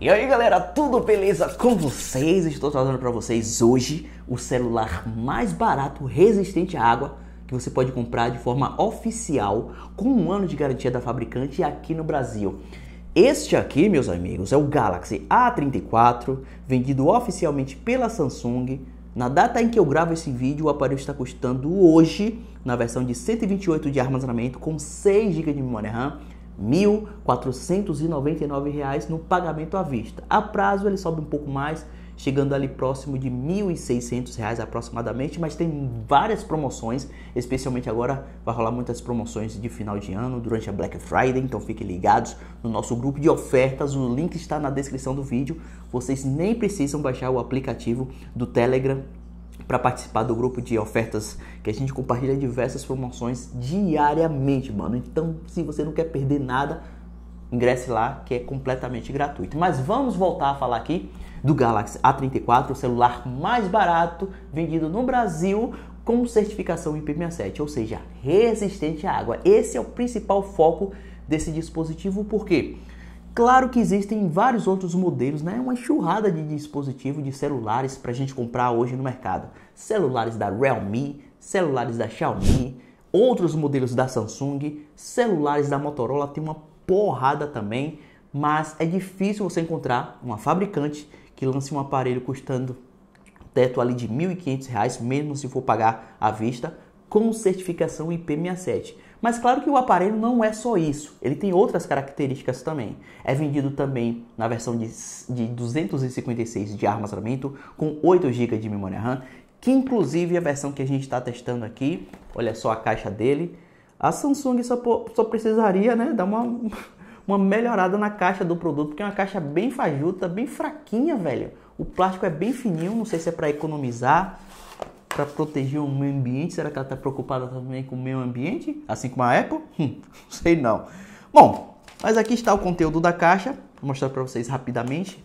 E aí galera, tudo beleza com vocês? Estou trazendo para vocês hoje o celular mais barato resistente à água que você pode comprar de forma oficial com um ano de garantia da fabricante aqui no Brasil. Este aqui, meus amigos, é o Galaxy A34, vendido oficialmente pela Samsung. Na data em que eu gravo esse vídeo, o aparelho está custando hoje, na versão de 128 de armazenamento com 6 GB de memória RAM R$ 1.499 no pagamento à vista. A prazo ele sobe um pouco mais, chegando ali próximo de R$ 1.600 aproximadamente, mas tem várias promoções, especialmente agora vai rolar muitas promoções de final de ano, durante a Black Friday, então fiquem ligados no nosso grupo de ofertas, o link está na descrição do vídeo. Vocês nem precisam baixar o aplicativo do Telegram para participar do grupo de ofertas que a gente compartilha diversas promoções diariamente, mano. Então, se você não quer perder nada, ingresse lá que é completamente gratuito. Mas vamos voltar a falar aqui do Galaxy A34, o celular mais barato vendido no Brasil com certificação IP67, ou seja, resistente à água. Esse é o principal foco desse dispositivo, porque quê? Claro que existem vários outros modelos, né? Uma enxurrada de dispositivos de celulares para a gente comprar hoje no mercado. Celulares da Realme, celulares da Xiaomi, outros modelos da Samsung, celulares da Motorola tem uma porrada também, mas é difícil você encontrar uma fabricante que lance um aparelho custando teto ali de R$ 1.500, mesmo se for pagar à vista, com certificação IP67. Mas claro que o aparelho não é só isso, ele tem outras características também. É vendido também na versão de, de 256 de armazenamento com 8 GB de memória RAM, que inclusive é a versão que a gente está testando aqui, olha só a caixa dele. A Samsung só, só precisaria né, dar uma, uma melhorada na caixa do produto, porque é uma caixa bem fajuta, bem fraquinha, velho. O plástico é bem fininho, não sei se é para economizar para proteger o meio ambiente? Será que ela está preocupada também com o meio ambiente? Assim como a Apple? Hum, não sei não. Bom, mas aqui está o conteúdo da caixa. Vou mostrar para vocês rapidamente.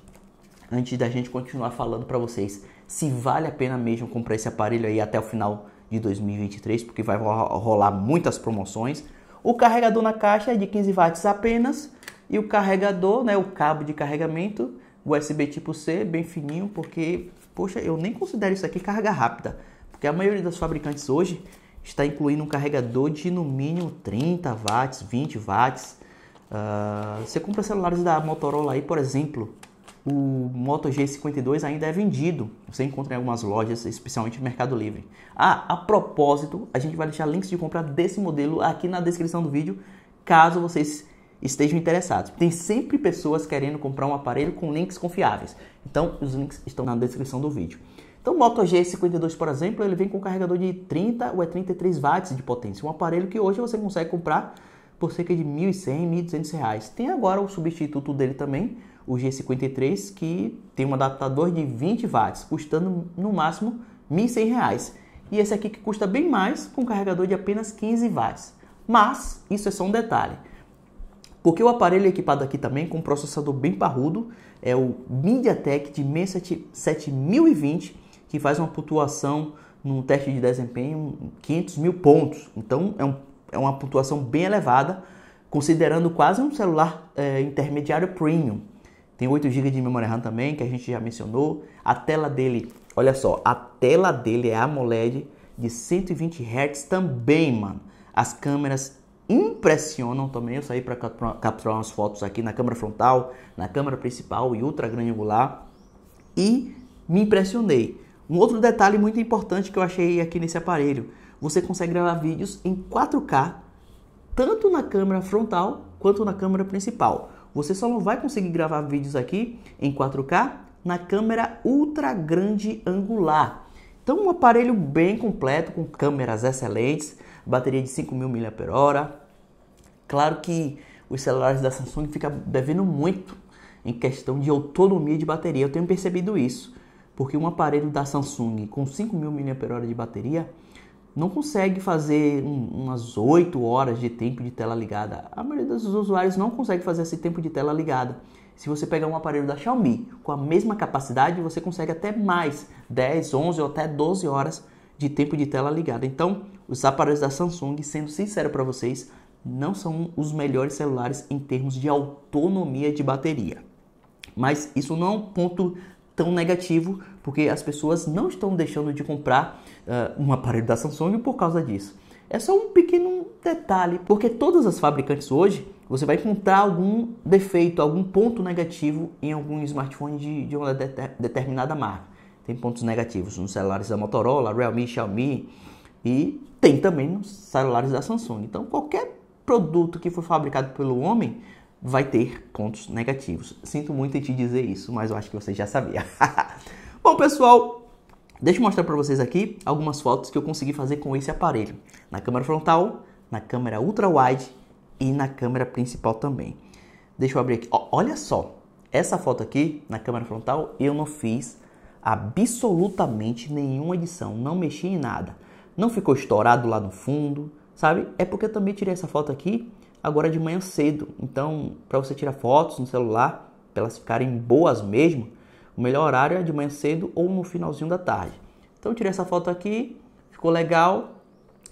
Antes da gente continuar falando para vocês se vale a pena mesmo comprar esse aparelho aí até o final de 2023, porque vai rolar muitas promoções. O carregador na caixa é de 15 watts apenas e o carregador, né, o cabo de carregamento USB tipo C, bem fininho, porque poxa, eu nem considero isso aqui carga rápida que a maioria dos fabricantes hoje está incluindo um carregador de no mínimo 30 watts, 20 watts. Uh, você compra celulares da Motorola aí, por exemplo, o Moto G52 ainda é vendido. Você encontra em algumas lojas, especialmente no Mercado Livre. Ah, a propósito, a gente vai deixar links de compra desse modelo aqui na descrição do vídeo, caso vocês estejam interessados. Tem sempre pessoas querendo comprar um aparelho com links confiáveis. Então, os links estão na descrição do vídeo. Então o Moto G52, por exemplo, ele vem com um carregador de 30 ou é 33 watts de potência. Um aparelho que hoje você consegue comprar por cerca de R$ 1.100, R$ 1.200. Reais. Tem agora o substituto dele também, o G53, que tem um adaptador de 20 watts, custando no máximo R$ 1.100. Reais. E esse aqui que custa bem mais, com um carregador de apenas 15 watts. Mas isso é só um detalhe. Porque o aparelho é equipado aqui também com um processador bem parrudo, é o MediaTek de 7020, que faz uma pontuação num teste de desempenho 500 mil pontos. Então é, um, é uma pontuação bem elevada, considerando quase um celular é, intermediário premium. Tem 8 GB de memória RAM também, que a gente já mencionou. A tela dele, olha só, a tela dele é AMOLED de 120 Hz também, mano. As câmeras impressionam também. Eu saí para capturar umas fotos aqui na câmera frontal, na câmera principal e ultra grande angular e me impressionei. Um outro detalhe muito importante que eu achei aqui nesse aparelho, você consegue gravar vídeos em 4K, tanto na câmera frontal quanto na câmera principal. Você só não vai conseguir gravar vídeos aqui em 4K na câmera ultra grande angular. Então, um aparelho bem completo, com câmeras excelentes, bateria de 5.000 mAh. Claro que os celulares da Samsung ficam devendo muito em questão de autonomia de bateria, eu tenho percebido isso porque um aparelho da Samsung com 5.000 mAh de bateria não consegue fazer um, umas 8 horas de tempo de tela ligada. A maioria dos usuários não consegue fazer esse tempo de tela ligada. Se você pegar um aparelho da Xiaomi com a mesma capacidade, você consegue até mais 10, 11 ou até 12 horas de tempo de tela ligada. Então, os aparelhos da Samsung, sendo sincero para vocês, não são os melhores celulares em termos de autonomia de bateria. Mas isso não é um ponto tão negativo, porque as pessoas não estão deixando de comprar uh, um aparelho da Samsung por causa disso. É só um pequeno detalhe, porque todas as fabricantes hoje você vai encontrar algum defeito, algum ponto negativo em algum smartphone de, de uma determinada marca. Tem pontos negativos nos celulares da Motorola, Realme, Xiaomi e tem também nos celulares da Samsung. Então qualquer produto que for fabricado pelo homem vai ter pontos negativos. Sinto muito em te dizer isso, mas eu acho que você já sabia. Bom, pessoal, deixa eu mostrar para vocês aqui algumas fotos que eu consegui fazer com esse aparelho. Na câmera frontal, na câmera ultra wide e na câmera principal também. Deixa eu abrir aqui. Ó, olha só, essa foto aqui na câmera frontal eu não fiz absolutamente nenhuma edição, não mexi em nada. Não ficou estourado lá no fundo, sabe? É porque eu também tirei essa foto aqui agora de manhã cedo. Então, para você tirar fotos no celular, para elas ficarem boas mesmo, o melhor horário é de manhã cedo ou no finalzinho da tarde. Então, tirei essa foto aqui, ficou legal,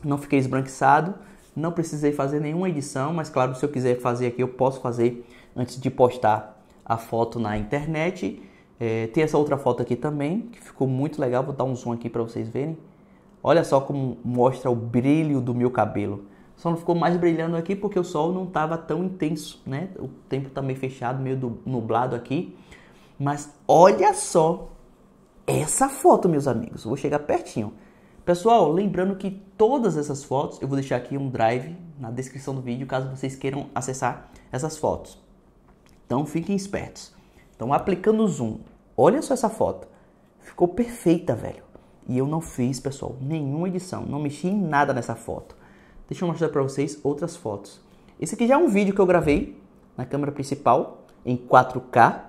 não fiquei esbranquiçado, não precisei fazer nenhuma edição, mas claro, se eu quiser fazer aqui, eu posso fazer antes de postar a foto na internet. É, tem essa outra foto aqui também, que ficou muito legal, vou dar um zoom aqui para vocês verem. Olha só como mostra o brilho do meu cabelo só não ficou mais brilhando aqui porque o sol não estava tão intenso, né? O tempo está meio fechado, meio nublado aqui. Mas olha só essa foto, meus amigos. vou chegar pertinho. Pessoal, lembrando que todas essas fotos, eu vou deixar aqui um drive na descrição do vídeo, caso vocês queiram acessar essas fotos. Então fiquem espertos. Então aplicando o zoom, olha só essa foto. Ficou perfeita, velho. E eu não fiz, pessoal, nenhuma edição, não mexi em nada nessa foto. Deixa eu mostrar para vocês outras fotos. Esse aqui já é um vídeo que eu gravei na câmera principal em 4K.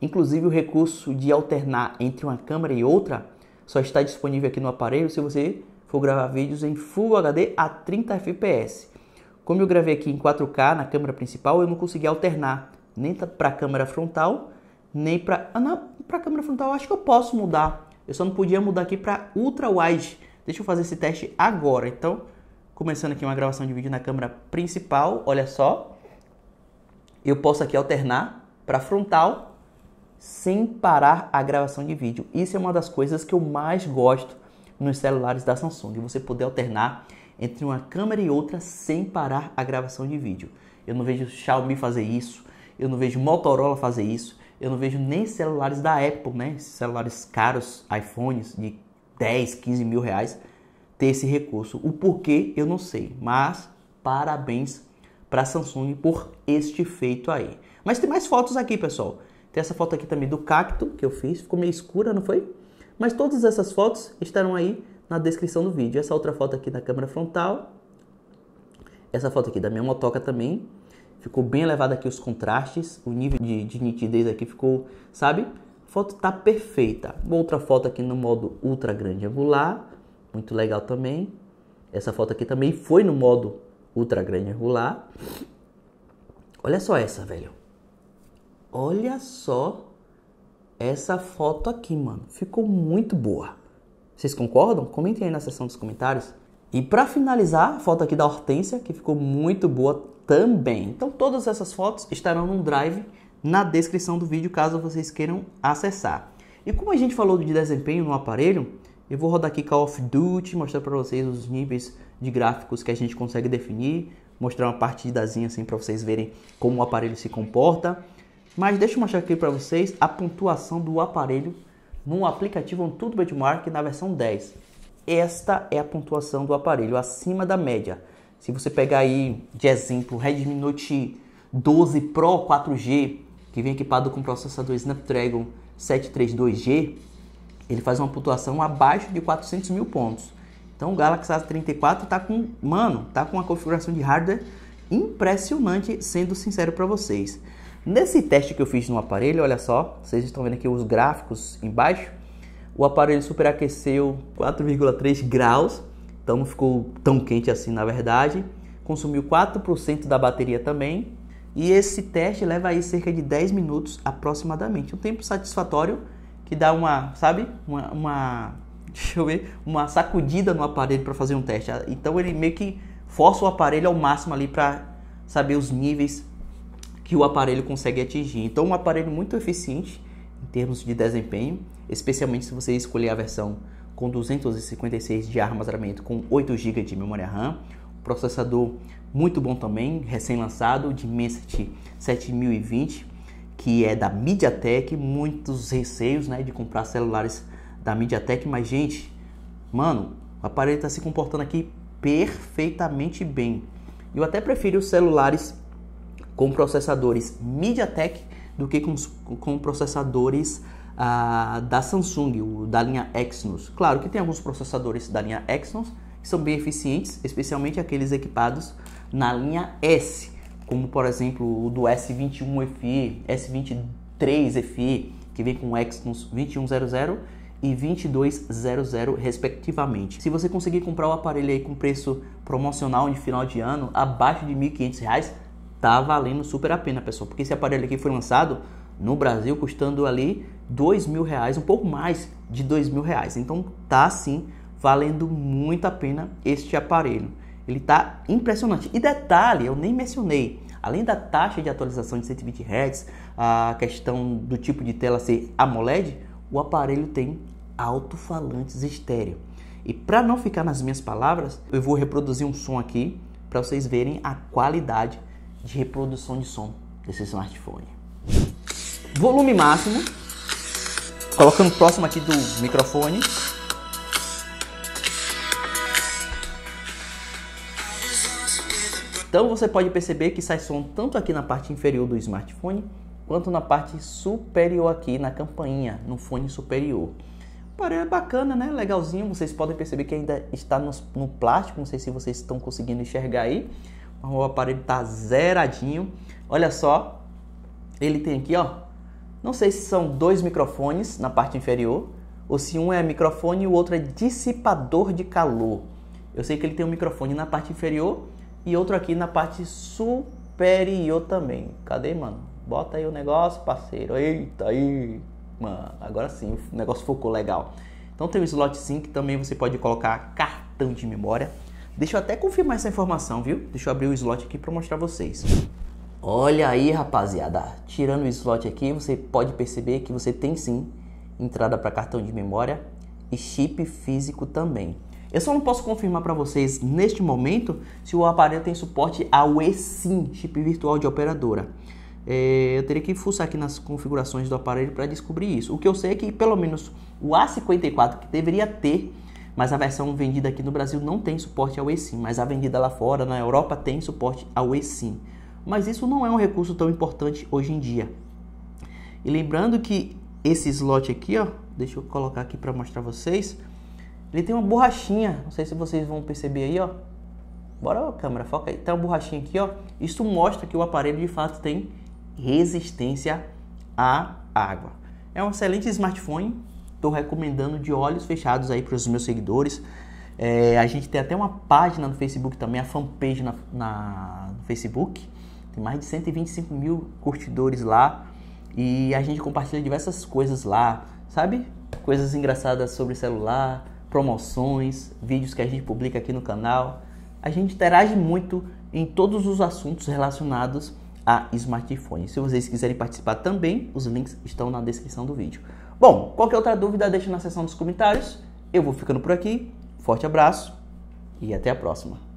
Inclusive o recurso de alternar entre uma câmera e outra só está disponível aqui no aparelho se você for gravar vídeos em Full HD a 30 fps. Como eu gravei aqui em 4K na câmera principal, eu não consegui alternar nem para a câmera frontal, nem para ah não, para a câmera frontal. Acho que eu posso mudar. Eu só não podia mudar aqui para ultra wide. Deixa eu fazer esse teste agora. Então, começando aqui uma gravação de vídeo na câmera principal, olha só. Eu posso aqui alternar para frontal sem parar a gravação de vídeo. Isso é uma das coisas que eu mais gosto nos celulares da Samsung, você poder alternar entre uma câmera e outra sem parar a gravação de vídeo. Eu não vejo Xiaomi fazer isso, eu não vejo Motorola fazer isso, eu não vejo nem celulares da Apple, né? Celulares caros, iPhones de 10, 15 mil reais ter esse recurso. O porquê eu não sei, mas parabéns para a Samsung por este feito aí. Mas tem mais fotos aqui, pessoal. Tem essa foto aqui também do cacto que eu fiz, ficou meio escura, não foi? Mas todas essas fotos estarão aí na descrição do vídeo. Essa outra foto aqui da câmera frontal. Essa foto aqui da minha motoca também. Ficou bem elevado aqui os contrastes, o nível de, de nitidez aqui ficou, sabe? A foto tá perfeita. Outra foto aqui no modo ultra grande angular muito legal também. Essa foto aqui também foi no modo ultra grande angular Olha só essa, velho. Olha só essa foto aqui, mano. Ficou muito boa. Vocês concordam? Comentem aí na seção dos comentários. E para finalizar, a foto aqui da Hortência, que ficou muito boa também. Então todas essas fotos estarão no drive na descrição do vídeo, caso vocês queiram acessar. E como a gente falou de desempenho no aparelho, eu vou rodar aqui Call of Duty, mostrar para vocês os níveis de gráficos que a gente consegue definir, mostrar uma partidazinha assim para vocês verem como o aparelho se comporta. Mas deixa eu mostrar aqui para vocês a pontuação do aparelho no aplicativo Antutu Benchmark na versão 10. Esta é a pontuação do aparelho, acima da média. Se você pegar aí, de exemplo, Redmi Note 12 Pro 4G, que vem equipado com processador Snapdragon 732G, ele faz uma pontuação abaixo de 400 mil pontos. Então o Galaxy A34 tá com, mano, tá com uma configuração de hardware impressionante, sendo sincero para vocês. Nesse teste que eu fiz no aparelho, olha só, vocês estão vendo aqui os gráficos embaixo, o aparelho superaqueceu 4,3 graus, então não ficou tão quente assim na verdade, consumiu 4% da bateria também, e esse teste leva aí cerca de 10 minutos aproximadamente, um tempo satisfatório que dá uma, sabe? Uma, uma deixa eu ver, uma sacudida no aparelho para fazer um teste. Então ele meio que força o aparelho ao máximo ali para saber os níveis que o aparelho consegue atingir. Então um aparelho muito eficiente em termos de desempenho, especialmente se você escolher a versão com 256 de armazenamento com 8 GB de memória RAM, processador muito bom também, recém-lançado, de Dimensity 7020, que é da MediaTek, muitos receios, né, de comprar celulares da MediaTek, mas gente, mano, o aparelho está se comportando aqui perfeitamente bem. Eu até prefiro os celulares com processadores MediaTek do que com, com processadores ah, da Samsung, o, da linha Exynos. Claro que tem alguns processadores da linha Exynos que são bem eficientes, especialmente aqueles equipados na linha S como por exemplo o do S21 FE, S23 FE, que vem com Exynos 2100 e 2200 respectivamente. Se você conseguir comprar o aparelho aí com preço promocional de final de ano, abaixo de R$ 1.500, tá valendo super a pena, pessoal, porque esse aparelho aqui foi lançado no Brasil custando ali dois mil reais, um pouco mais de dois mil reais. Então tá sim valendo muito a pena este aparelho. Ele está impressionante. E detalhe, eu nem mencionei, além da taxa de atualização de 120 Hz, a questão do tipo de tela ser AMOLED, o aparelho tem alto-falantes estéreo. E para não ficar nas minhas palavras, eu vou reproduzir um som aqui para vocês verem a qualidade de reprodução de som desse smartphone. Volume máximo, colocando próximo aqui do microfone. Então você pode perceber que sai som tanto aqui na parte inferior do smartphone, quanto na parte superior aqui na campainha, no fone superior. O aparelho é bacana, né? Legalzinho, vocês podem perceber que ainda está no, no plástico, não sei se vocês estão conseguindo enxergar aí. O aparelho está zeradinho. Olha só, ele tem aqui, ó, não sei se são dois microfones na parte inferior, ou se um é microfone e o outro é dissipador de calor. Eu sei que ele tem um microfone na parte inferior e outro aqui na parte superior também. Cadê, mano? Bota aí o negócio, parceiro. Eita aí. Mano, agora sim, o negócio ficou legal. Então tem o slot SIM que também você pode colocar cartão de memória. Deixa eu até confirmar essa informação, viu? Deixa eu abrir o slot aqui para mostrar vocês. Olha aí, rapaziada. Tirando o slot aqui, você pode perceber que você tem sim entrada para cartão de memória e chip físico também. Eu só não posso confirmar para vocês neste momento se o aparelho tem suporte ao eSIM, chip virtual de operadora. É, eu teria que fuçar aqui nas configurações do aparelho para descobrir isso. O que eu sei é que pelo menos o A54 que deveria ter, mas a versão vendida aqui no Brasil não tem suporte ao eSIM, mas a vendida lá fora, na Europa, tem suporte ao eSIM. Mas isso não é um recurso tão importante hoje em dia. E lembrando que esse slot aqui, ó, deixa eu colocar aqui para mostrar vocês ele tem uma borrachinha, não sei se vocês vão perceber aí, ó. Bora, ó, câmera, foca aí. Tem uma borrachinha aqui, ó. Isso mostra que o aparelho de fato tem resistência à água. É um excelente smartphone. Estou recomendando de olhos fechados aí para os meus seguidores. É, a gente tem até uma página no Facebook também, a fanpage na, na, no Facebook. Tem mais de 125 mil curtidores lá. E a gente compartilha diversas coisas lá, sabe? Coisas engraçadas sobre celular, promoções, vídeos que a gente publica aqui no canal. A gente interage muito em todos os assuntos relacionados a smartphones. Se vocês quiserem participar também, os links estão na descrição do vídeo. Bom, qualquer outra dúvida deixa na seção dos comentários. Eu vou ficando por aqui. Forte abraço e até a próxima.